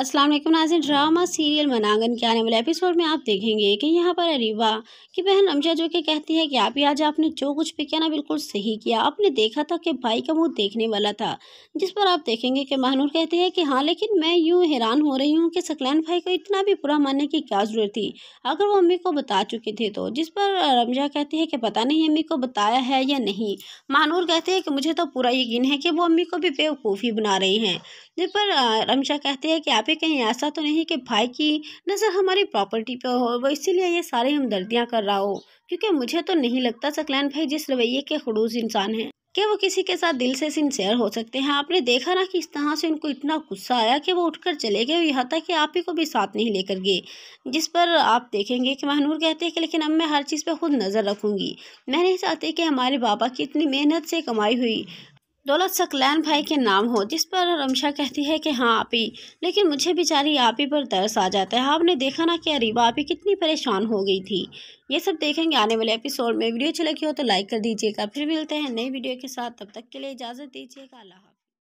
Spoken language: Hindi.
अस्सलाम वालेकुम नाजिन ड्रामा सीरियल मनांगन के आने वाले एपिसोड में आप देखेंगे कि यहाँ पर अरीबा की बहन अमजा जो कि कहती है कि आप ही आज आपने जो कुछ भी किया ना बिल्कुल सही किया आपने देखा था कि भाई का मुंह देखने वाला था जिस पर आप देखेंगे कि महानूर कहते हैं कि हाँ लेकिन मैं यूँ हैरान हो रही हूँ कि सकलैन भाई को इतना भी बुरा मानने की क्या ज़रूरत थी अगर वो अम्मी को बता चुके थे तो जिस पर रमजा कहती है कि पता नहीं अम्मी को बताया है या नहीं महानूर कहते हैं कि मुझे तो पूरा यकीन है कि वो अम्मी को भी बेवकूफ़ी बना रही हैं जिस पर रमजा कहते हैं कि आप पे कहीं ऐसा तो नहीं कि भाई की नज़र हमारी प्रॉपर्टी पे हो वो इसीलिए ये सारी हमदर्दियाँ कर रहा हो क्योंकि मुझे तो नहीं लगता सकलैन भाई जिस रवैये के खड़ूस इंसान हैं कि वो किसी के साथ दिल से सिंसेयर हो सकते हैं आपने देखा ना कि इस तरह से उनको इतना गुस्सा आया कि वो उठकर चले गए यहाँ तक कि आप ही को भी साथ नहीं लेकर गए जिस पर आप देखेंगे कि महनूर कहते हैं कि लेकिन अब मैं हर चीज़ पे खुद नज़र रखूँगी मैं नहीं चाहती कि हमारे बाबा की इतनी मेहनत से कमाई हुई दौलत सकलैन भाई के नाम हो जिस पर रमशा कहती है कि हाँ आप ही लेकिन मुझे बेचारी आप ही पर तरस आ जाता है आपने देखा ना कि अरीबा आप ही कितनी परेशान हो गई थी ये सब देखेंगे आने वाले एपिसोड में वीडियो अच्छी लगी हो तो लाइक कर दीजिएगा फिर मिलते हैं नई वीडियो के साथ तब तक के लिए इजाज़त दीजिएगा अल्लाह